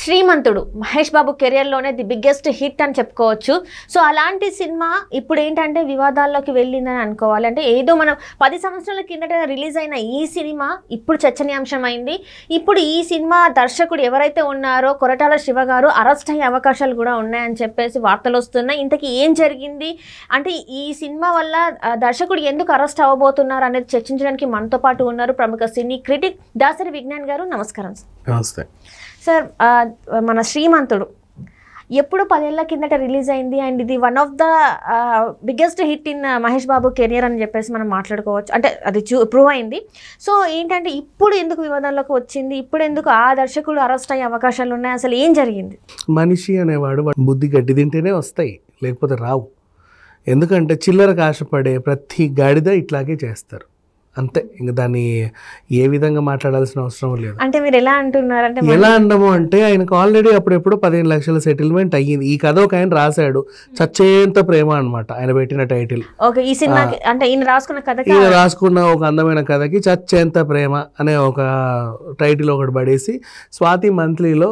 శ్రీమంతుడు మహేష్ బాబు కెరియర్లోనే the biggest hit అని చెప్పుకోవచ్చు సో అలాంటి సినిమా ఇప్పుడు ఏంటంటే వివాదాల్లోకి వెళ్ళిందని అనుకోవాలి అంటే ఏదో మనం పది సంవత్సరాల కిందట రిలీజ్ అయిన ఈ సినిమా ఇప్పుడు చర్చనీయాంశం అయింది ఇప్పుడు ఈ సినిమా దర్శకుడు ఎవరైతే ఉన్నారో కొరటాల శివ గారు అరెస్ట్ అయ్యే అవకాశాలు కూడా ఉన్నాయని చెప్పేసి వార్తలు వస్తున్నాయి ఇంతకీ ఏం జరిగింది అంటే ఈ సినిమా వల్ల దర్శకుడు ఎందుకు అరెస్ట్ అవ్వబోతున్నారు అనేది చర్చించడానికి మనతో పాటు ఉన్నారు ప్రముఖ సినీ క్రిటిక్ దాసరి విజ్ఞాన్ గారు నమస్కారం నమస్తే సార్ మన శ్రీమంతుడు ఎప్పుడు పదేళ్ల కిందట రిలీజ్ అయింది అండ్ ఇది one of the biggest hit in Mahesh Babu career అని చెప్పేసి మనం మాట్లాడుకోవచ్చు అంటే అది చూ ప్రూవ్ అయింది సో ఏంటంటే ఇప్పుడు ఎందుకు వివాదంలోకి వచ్చింది ఇప్పుడు ఎందుకు ఆ దర్శకులు అరెస్ట్ అయ్యే అవకాశాలు ఉన్నాయి అసలు ఏం జరిగింది మనిషి అనేవాడు బుద్ధి గడ్డి తింటేనే వస్తాయి లేకపోతే రావు ఎందుకంటే చిల్లరకు ఆశపడే ప్రతి గాడిద ఇట్లాగే చేస్తారు అంతే ఇంకా దాన్ని ఏ విధంగా మాట్లాడాల్సిన అవసరం లేదు అంటే మీరు ఎలా అంటున్నారు అంటే ఎలా అండము అంటే ఆయనకు ఆల్రెడీ అప్పుడెప్పుడు పదిహేను లక్షల సెటిల్మెంట్ అయ్యింది ఈ కథ ఒక ఆయన రాశాడు చచ్చేంత ప్రేమ అనమాట ఆయన పెట్టిన టైటిల్ ఓకే ఈ సినిమా అంటే ఈయన రాసుకున్న కథ ఈయన రాసుకున్న ఒక అందమైన కథకి చచ్చేంత ప్రేమ అనే ఒక టైటిల్ ఒకటి పడేసి స్వాతి మంత్లీలో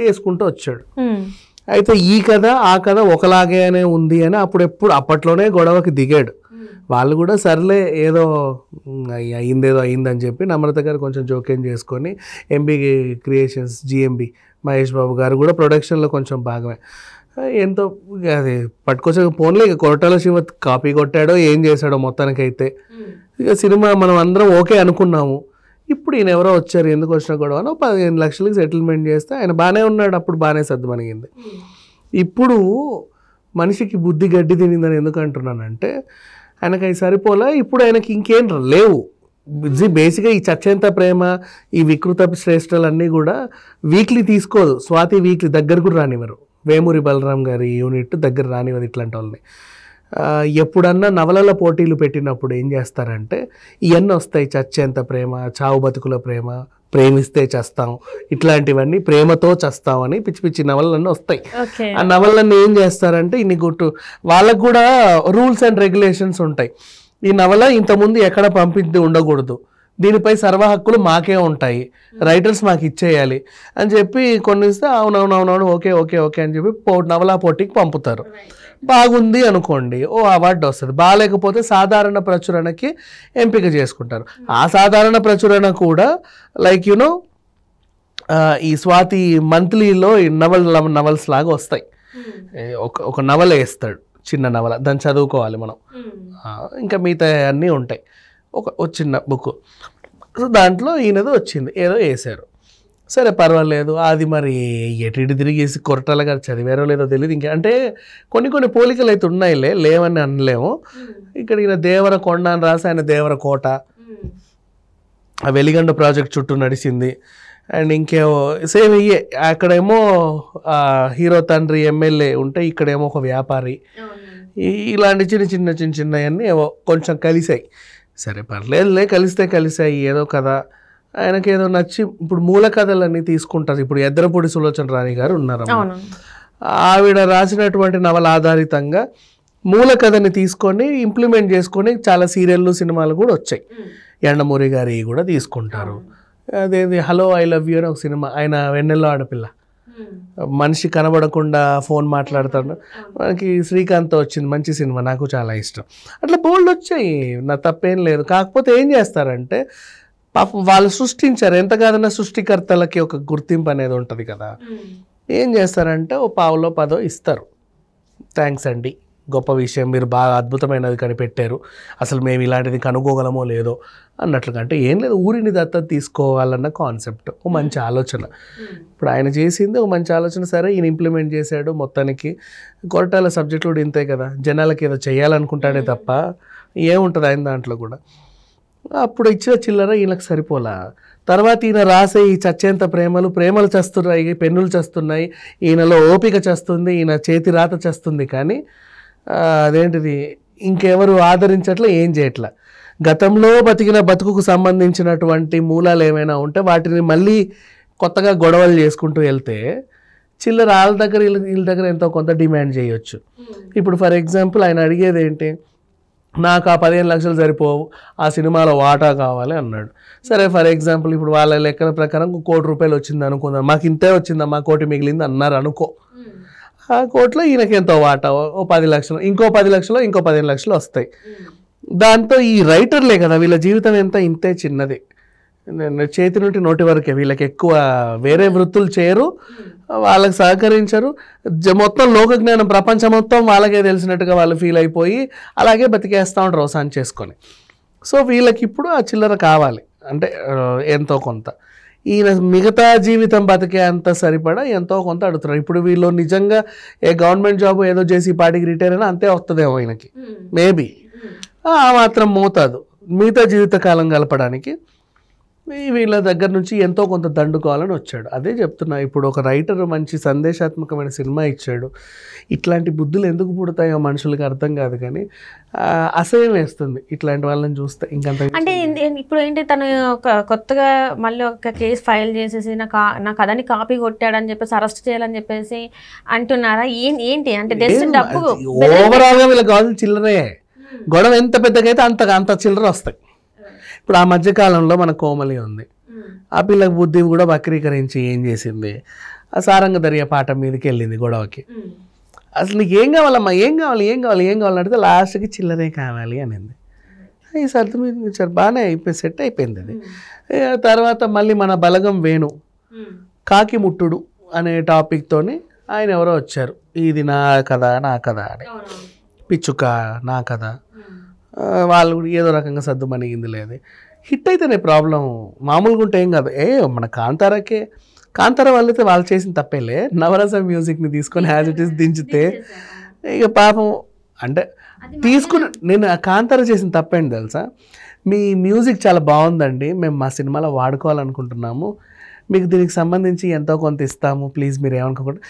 వేసుకుంటూ వచ్చాడు అయితే ఈ కథ ఆ కథ ఒకలాగే ఉంది అని అప్పుడెప్పుడు అప్పట్లోనే గొడవకి దిగాడు వాళ్ళు కూడా సర్లే ఏదో అయిందేదో అయిందని చెప్పి నమ్రత గారు కొంచెం జోక్యం చేసుకొని MB creations GMB Mahesh Babu గారు కూడా ప్రొడక్షన్లో కొంచెం భాగమే ఎంతో అది పట్టుకొచ్చే ఫోన్లో ఇక కొరటాల శివ కాపీ కొట్టాడో ఏం చేశాడో మొత్తానికైతే ఇక సినిమా మనం అందరం ఓకే అనుకున్నాము ఇప్పుడు ఈయన ఎవరో వచ్చారు ఎందుకు వచ్చినా గొడవ అని పదిహేను లక్షలకి సెటిల్మెంట్ చేస్తే ఆయన బాగానే ఉన్నాడు అప్పుడు బాగానే సర్దుమణిగింది ఇప్పుడు మనిషికి బుద్ధి గడ్డి తినిందని ఎందుకు అంటున్నానంటే ఆయనకి అవి సరిపోలే ఇప్పుడు ఆయనకి ఇంకేం లేవు ఇది బేసిక్గా ఈ చచ్చేంత ప్రేమ ఈ వికృత శ్రేష్టలన్నీ కూడా వీక్లీ తీసుకోదు స్వాతి వీక్లీ దగ్గర కూడా రానివ్వరు వేమూరి బలరాం గారి యూనిట్ దగ్గర రానివ్వదు ఇట్లాంటి వాళ్ళని ఎప్పుడన్నా నవలల పోటీలు పెట్టినప్పుడు ఏం చేస్తారంటే ఇవన్నీ వస్తాయి చచ్చేంత ప్రేమ చావు బతుకుల ప్రేమ ప్రేమిస్తే చేస్తాం ఇట్లాంటివన్నీ ప్రేమతో చేస్తాం అని పిచ్చి పిచ్చి నవలన్నీ వస్తాయి ఆ నవలన్నీ ఏం చేస్తారంటే ఇన్ని గుట్టు వాళ్ళకు కూడా రూల్స్ అండ్ రెగ్యులేషన్స్ ఉంటాయి ఈ నవల ఇంతకుముందు ఎక్కడ పంపింది ఉండకూడదు దీనిపై సర్వ హక్కులు మాకే ఉంటాయి రైటర్స్ మాకు ఇచ్చేయాలి అని చెప్పి కొన్ని ఇస్తే అవునవునవునవును ఓకే ఓకే ఓకే అని చెప్పి పో నవలా పోటీకి పంపుతారు బాగుంది అనుకోండి ఓ అవార్డు వస్తుంది బాగాలేకపోతే సాధారణ ప్రచురణకి ఎంపిక చేసుకుంటారు ఆ సాధారణ ప్రచురణ కూడా లైక్ యునో ఈ స్వాతి మంత్లీలో ఈ నవల్ నవల్స్ లాగా వస్తాయి ఒక ఒక నవల వేస్తాడు చిన్న నవల దాన్ని చదువుకోవాలి మనం ఇంకా మిగతా అన్నీ ఉంటాయి ఒక చిన్న బుక్ సో దాంట్లో ఈయనది వచ్చింది ఏదో వేశారు సరే పర్వాలేదు అది మరి ఎటు తిరిగేసి కొరటాలుగా చదివారో లేదో తెలియదు ఇంకా అంటే కొన్ని కొన్ని పోలికలు అయితే ఉన్నాయిలే లేవని అనలేము ఇక్కడ ఈయన దేవర కొండ అని రాసి ఆయన దేవర కోట ఆ వెలిగండ ప్రాజెక్ట్ చుట్టూ నడిచింది అండ్ ఇంకేమో సేమ్ ఇయ్యే అక్కడేమో హీరో తండ్రి ఎమ్మెల్యే ఉంటే ఇక్కడేమో ఒక వ్యాపారి ఇలాంటి చిన్న చిన్న చిన్న చిన్నవన్నీ ఏవో కొంచెం కలిసాయి సరే పర్లేదులే కలిస్తే కలిసాయి ఏదో కథ ఆయనకి ఏదో నచ్చి ఇప్పుడు మూల కథలన్నీ తీసుకుంటారు ఇప్పుడు ఎద్దరపూడి సులోచన రాణి గారు ఉన్నారు ఆవిడ రాసినటువంటి నవల ఆధారితంగా మూల కథని తీసుకొని ఇంప్లిమెంట్ చేసుకొని చాలా సీరియళ్ళు సినిమాలు కూడా వచ్చాయి ఎండమూరి గారి కూడా తీసుకుంటారు అదేది హలో ఐ లవ్ యూ అని ఒక సినిమా ఆయన వెన్నెల్లో ఆడపిల్ల మనిషి కనబడకుండా ఫోన్ మాట్లాడతాడు మనకి శ్రీకాంత్ వచ్చింది మంచి సినిమా నాకు చాలా ఇష్టం అట్లా బోల్డ్ వచ్చాయి నా తప్పేం లేదు కాకపోతే ఏం చేస్తారంటే పాపం వాళ్ళు సృష్టించారు ఎంత కాదన్నా సృష్టికర్తలకి ఒక గుర్తింపు అనేది ఉంటుంది కదా ఏం చేస్తారంటే ఓ పావులో పదో ఇస్తారు థ్యాంక్స్ అండి గొప్ప విషయం మీరు బాగా అద్భుతమైనది కనిపెట్టారు అసలు మేము ఇలాంటిది కనుక్కోగలమో లేదో అన్నట్లుగా అంటే ఏం లేదు ఊరిని దత్తత తీసుకోవాలన్న కాన్సెప్ట్ ఒక మంచి ఆలోచన hmm. ఇప్పుడు ఆయన చేసింది ఒక మంచి ఆలోచన సరే ఈయన ఇంప్లిమెంట్ చేశాడు మొత్తానికి కొరటాల సబ్జెక్టు కూడా ఇంతే కదా జనాలకి ఏదో చేయాలనుకుంటాడే hmm. తప్ప ఏముంటుంది ఆయన దాంట్లో కూడా అప్పుడు ఇచ్చిన చిల్లర ఈయనకు సరిపోలా తర్వాత ఈయన రాసే ఈ చచ్చేంత ప్రేమలు ప్రేమలు చేస్తున్నాయి పెన్నులు చేస్తున్నాయి ఈయనలో ఓపిక చేస్తుంది ఈయన చేతి రాత చేస్తుంది కానీ అదేంటిది ఇంకెవరు ఆదరించట్లా ఏం చేయట్లా గతంలో బతికిన బతుకుకు సంబంధించినటువంటి మూలాలు ఏమైనా ఉంటే వాటిని మళ్ళీ కొత్తగా గొడవలు చేసుకుంటూ వెళ్తే చిల్లర వాళ్ళ దగ్గర వీళ్ళ దగ్గర ఎంతో కొంత డిమాండ్ చేయొచ్చు hmm. ఇప్పుడు ఫర్ ఎగ్జాంపుల్ ఆయన అడిగేది ఏంటి నాకు ఆ పదిహేను లక్షలు సరిపోవు ఆ సినిమాలో వాటా కావాలి అన్నాడు సరే ఫర్ ఎగ్జాంపుల్ ఇప్పుడు వాళ్ళ లెక్కల ప్రకారం కోటి రూపాయలు వచ్చింది అనుకుందాం మాకు ఇంతే వచ్చిందా మా కోటి మిగిలింది అన్నారు అనుకో ఆ కోట్లో ఈయనకి ఎంతో వాటా ఓ పది లక్షలు ఇంకో పది లక్షలు ఇంకో పదిహేను లక్షలు వస్తాయి దాంతో ఈ రైటర్లే కదా వీళ్ళ జీవితం ఎంత ఇంతే చిన్నది చేతి నుండి నోటి వరకే వీళ్ళకి ఎక్కువ వేరే వృత్తులు చేయరు వాళ్ళకి సహకరించరు మొత్తం జ్ఞానం ప్రపంచం మొత్తం వాళ్ళకే తెలిసినట్టుగా వాళ్ళు ఫీల్ అయిపోయి అలాగే బతికేస్తూ ఉంటారు అవసానం చేసుకొని సో వీళ్ళకి ఇప్పుడు ఆ చిల్లర కావాలి అంటే ఎంతో కొంత ఈయన మిగతా జీవితం బతికే అంత సరిపడా ఎంతో కొంత అడుగుతున్నారు ఇప్పుడు వీళ్ళు నిజంగా ఏ గవర్నమెంట్ జాబ్ ఏదో చేసి పార్టీకి రిటైర్ అయినా అంతే వస్తుందేమో ఆయనకి మేబీ hmm. hmm. ఆ మాత్రం మోతాదు మిగతా జీవితకాలం గలపడానికి వీళ్ళ దగ్గర నుంచి ఎంతో కొంత దండుకోవాలని వచ్చాడు అదే చెప్తున్నా ఇప్పుడు ఒక రైటర్ మంచి సందేశాత్మకమైన సినిమా ఇచ్చాడు ఇట్లాంటి బుద్ధులు ఎందుకు పుడతాయో మనుషులకు అర్థం కాదు కానీ అసహ్యం వేస్తుంది ఇట్లాంటి వాళ్ళని చూస్తే ఇంకంత అంటే ఇప్పుడు ఏంటి తను ఒక కొత్తగా మళ్ళీ ఒక కేసు ఫైల్ చేసేసి నా కా కథని కాపీ కొట్టాడని చెప్పేసి అరెస్ట్ చేయాలని చెప్పేసి అంటున్నారా ఏంటి అంటే డబ్బు ఓవరాల్గా వీళ్ళ కావాల్సిన చిల్లరే గొడవ ఎంత పెద్దగా అయితే అంత అంత చిల్లర వస్తాయి ఇప్పుడు ఆ మధ్యకాలంలో మన కోమలి ఉంది ఆ పిల్లకి బుద్ధి కూడా వక్రీకరించి ఏం చేసింది ఆ సారంగ దర్య పాట మీదకి వెళ్ళింది గొడవకి అసలు నీకు ఏం కావాలమ్మా ఏం కావాలి ఏం కావాలి ఏం కావాలని అడిగితే లాస్ట్కి చిల్లరే కావాలి అనింది ఈ సర్దు మీద బాగానే అయిపోయి సెట్ అయిపోయింది అది తర్వాత మళ్ళీ మన బలగం వేణు కాకి ముట్టుడు అనే టాపిక్తోని ఆయన ఎవరో వచ్చారు ఇది నా కథ నా కథ అని పిచ్చుక నా కథ వాళ్ళు కూడా ఏదో రకంగా సర్దుమణిగింది లేదు హిట్ అయితేనే ప్రాబ్లం మామూలుగా ఉంటే ఏం కాదు ఏ మన కాంతారాకే కాంతార వాళ్ళైతే వాళ్ళు చేసిన తప్పేలే నవరస మ్యూజిక్ని తీసుకొని యాజ్ ఇట్ ఈస్ దించితే ఇక పాపం అంటే తీసుకుని నేను కాంతార చేసిన తప్పేంటి తెలుసా మీ మ్యూజిక్ చాలా బాగుందండి మేము మా సినిమాలో వాడుకోవాలనుకుంటున్నాము మీకు దీనికి సంబంధించి ఎంతో కొంత ఇస్తాము ప్లీజ్ మీరు ఏమనుకోకుండా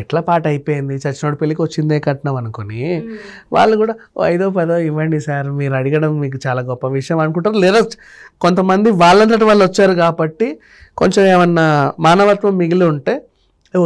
ఎట్లా పాట అయిపోయింది చచ్చినోడు పెళ్ళికి వచ్చిందే కట్నం అనుకుని వాళ్ళు కూడా ఐదో పదో ఇవ్వండి సార్ మీరు అడగడం మీకు చాలా గొప్ప విషయం అనుకుంటారు లేదా కొంతమంది వాళ్ళంతటి వాళ్ళు వచ్చారు కాబట్టి కొంచెం ఏమన్నా మానవత్వం మిగిలి ఉంటే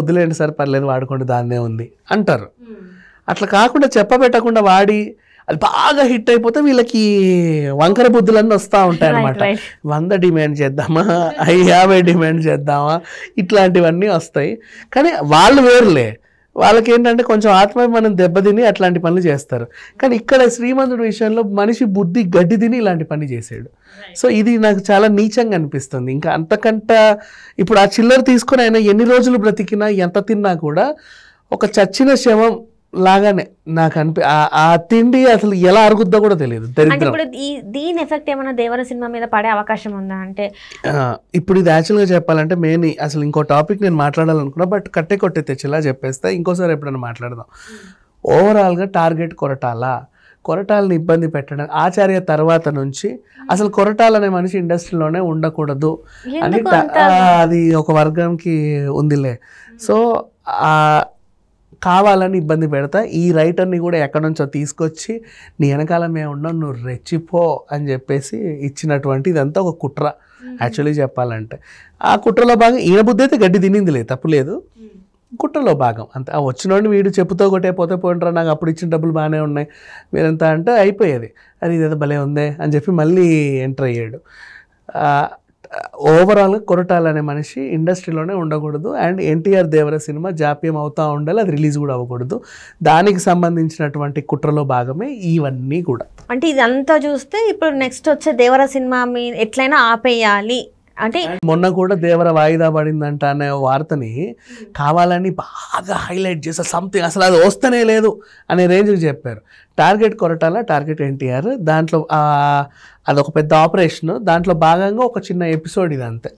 వదిలేండి సార్ పర్లేదు వాడుకోండి దాన్నే ఉంది అంటారు అట్లా కాకుండా చెప్పబెట్టకుండా వాడి అది బాగా హిట్ అయిపోతే వీళ్ళకి వంకర బుద్ధులన్నీ వస్తూ ఉంటాయి అనమాట వంద డిమాండ్ చేద్దామా యాభై డిమాండ్ చేద్దామా ఇట్లాంటివన్నీ వస్తాయి కానీ వాళ్ళు వేరులే వాళ్ళకి ఏంటంటే కొంచెం ఆత్మాభిమానం దెబ్బతిని అట్లాంటి పనులు చేస్తారు కానీ ఇక్కడ శ్రీమంతుడి విషయంలో మనిషి బుద్ధి గడ్డి తిని ఇలాంటి పని చేశాడు సో ఇది నాకు చాలా నీచంగా అనిపిస్తుంది ఇంకా అంతకంట ఇప్పుడు ఆ చిల్లర తీసుకుని ఆయన ఎన్ని రోజులు బ్రతికినా ఎంత తిన్నా కూడా ఒక చచ్చిన శవం లాగానే నాకు అనిపి ఆ తిండి అసలు ఎలా అరుగుద్దో కూడా తెలియదు దీని ఎఫెక్ట్ ఏమైనా దేవర సినిమా మీద పడే అవకాశం ఉందా అంటే ఇప్పుడు ఇది గా చెప్పాలంటే మెయిన్ అసలు ఇంకో టాపిక్ నేను మాట్లాడాలనుకున్నా బట్ కట్టే కొట్టే ఇలా చెప్పేస్తే ఇంకోసారి ఎప్పుడైనా మాట్లాడదాం ఓవరాల్గా టార్గెట్ కొరటాలా కొరటాలని ఇబ్బంది పెట్టడం ఆచార్య తర్వాత నుంచి అసలు కొరటాలు అనే మనిషి ఇండస్ట్రీలోనే ఉండకూడదు అని అది ఒక వర్గంకి ఉందిలే సో కావాలని ఇబ్బంది పెడతా ఈ రైటర్ని కూడా ఎక్కడి నుంచో తీసుకొచ్చి నీ వెనకాల మేము ఉన్నాం నువ్వు రెచ్చిపో అని చెప్పేసి ఇచ్చినటువంటి ఇదంతా ఒక కుట్ర యాక్చువల్లీ చెప్పాలంటే ఆ కుట్రలో భాగం ఈయన బుద్ధి అయితే గడ్డి తినింది లేదు తప్పు లేదు కుట్రలో భాగం అంతే ఆ వచ్చినోడిని వీడు చెప్పుతో ఒకటే పోతే పోయింటారా నాకు అప్పుడు ఇచ్చిన డబ్బులు బాగానే ఉన్నాయి మీరంతా అంటే అయిపోయేది అది ఇదేదో భలే ఉందే అని చెప్పి మళ్ళీ ఎంటర్ అయ్యాడు ఓవరాల్గా కొరటాల అనే మనిషి ఇండస్ట్రీలోనే ఉండకూడదు అండ్ ఎన్టీఆర్ దేవర సినిమా జాప్యం అవుతూ ఉండాలి అది రిలీజ్ కూడా అవ్వకూడదు దానికి సంబంధించినటువంటి కుట్రలో భాగమే ఇవన్నీ కూడా అంటే ఇదంతా చూస్తే ఇప్పుడు నెక్స్ట్ వచ్చే దేవర సినిమా మీ ఎట్లయినా ఆపేయాలి అంటే మొన్న కూడా దేవర వాయిదా పడిందంట అనే వార్తని కావాలని బాగా హైలైట్ చేసే సంథింగ్ అసలు అది వస్తేనే లేదు అనే రేంజ్కి చెప్పారు టార్గెట్ కొరటాల టార్గెట్ ఎన్టీఆర్ దాంట్లో అదొక పెద్ద ఆపరేషన్ దాంట్లో భాగంగా ఒక చిన్న ఎపిసోడ్ ఇది అంతే